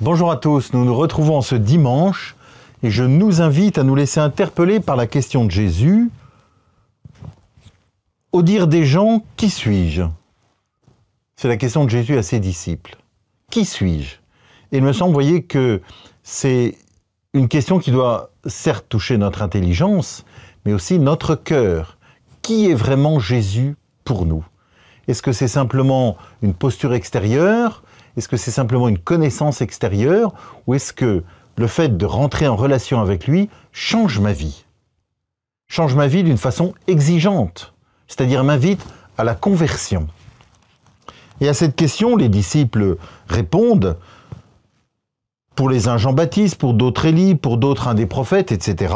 Bonjour à tous, nous nous retrouvons ce dimanche et je nous invite à nous laisser interpeller par la question de Jésus. Au dire des gens, qui suis-je C'est la question de Jésus à ses disciples. Qui suis-je Et il me semble, vous voyez, que c'est une question qui doit certes toucher notre intelligence, mais aussi notre cœur. Qui est vraiment Jésus pour nous Est-ce que c'est simplement une posture extérieure est-ce que c'est simplement une connaissance extérieure ou est-ce que le fait de rentrer en relation avec lui change ma vie Change ma vie d'une façon exigeante, c'est-à-dire m'invite à la conversion. Et à cette question, les disciples répondent, pour les uns Jean-Baptiste, pour d'autres Élie, pour d'autres un des prophètes, etc.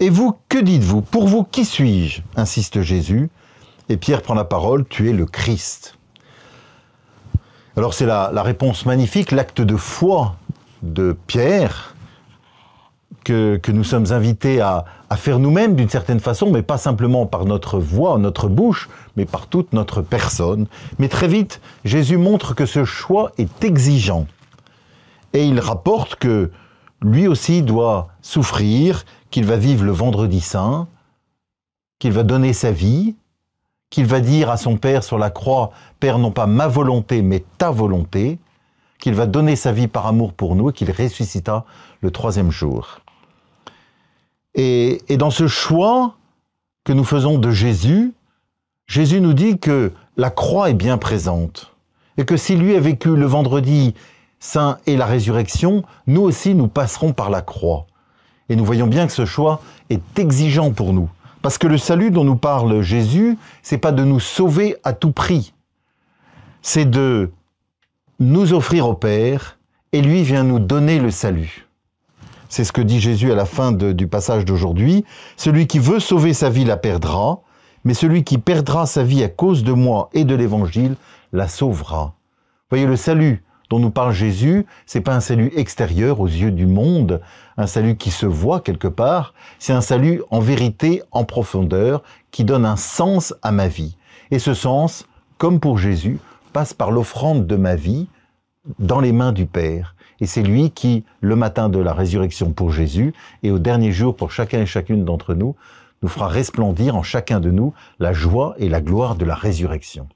Et vous, que dites-vous Pour vous, qui suis-je insiste Jésus. Et Pierre prend la parole, tu es le Christ. Alors c'est la, réponse magnifique, l'acte de foi de Pierre que, nous sommes invités à faire nous-mêmes d'une certaine façon, mais pas simplement par notre voix, notre bouche, mais par toute notre personne. Mais très vite, Jésus montre que ce choix est exigeant. Et il rapporte que lui aussi doit souffrir, qu'il va vivre le vendredi saint, qu'il va donner sa vie, qu'il va dire à son Père sur la croix, Père non pas ma volonté, mais ta volonté, qu'il va donner sa vie par amour pour nous et qu'il ressuscita le troisième jour. Et, et dans ce choix que nous faisons de Jésus, Jésus nous dit que la croix est bien présente et que si lui a vécu le vendredi saint et la résurrection, nous aussi nous passerons par la croix. Et nous voyons bien que ce choix est exigeant pour nous. Parce que le salut dont nous parle Jésus, c'est pas de nous sauver à tout prix. C'est de nous offrir au Père et lui vient nous donner le salut. C'est ce que dit Jésus à la fin du passage d'aujourd'hui. Celui qui veut sauver sa vie la perdra, mais celui qui perdra sa vie à cause de moi et de l'évangile la sauvera. Voyez, le salut dont nous parle Jésus, c'est pas un salut extérieur aux yeux du monde, un salut qui se voit quelque part, c'est un salut en vérité, en profondeur, qui donne un sens à ma vie. Et ce sens, comme pour Jésus, passe par l'offrande de ma vie dans les mains du Père. Et c'est lui qui, le matin de la résurrection pour Jésus et au dernier jour pour chacun et chacune d'entre nous, nous fera resplendir en chacun de nous la joie et la gloire de la résurrection.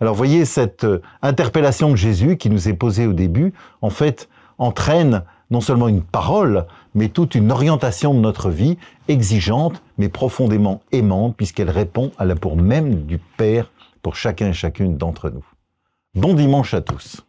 Alors voyez, cette euh, interpellation de Jésus qui nous est posée au début, en fait, entraîne non seulement une parole, mais toute une orientation de notre vie, exigeante, mais profondément aimante, puisqu'elle répond à la pour même du Père pour chacun et chacune d'entre nous. Bon dimanche à tous.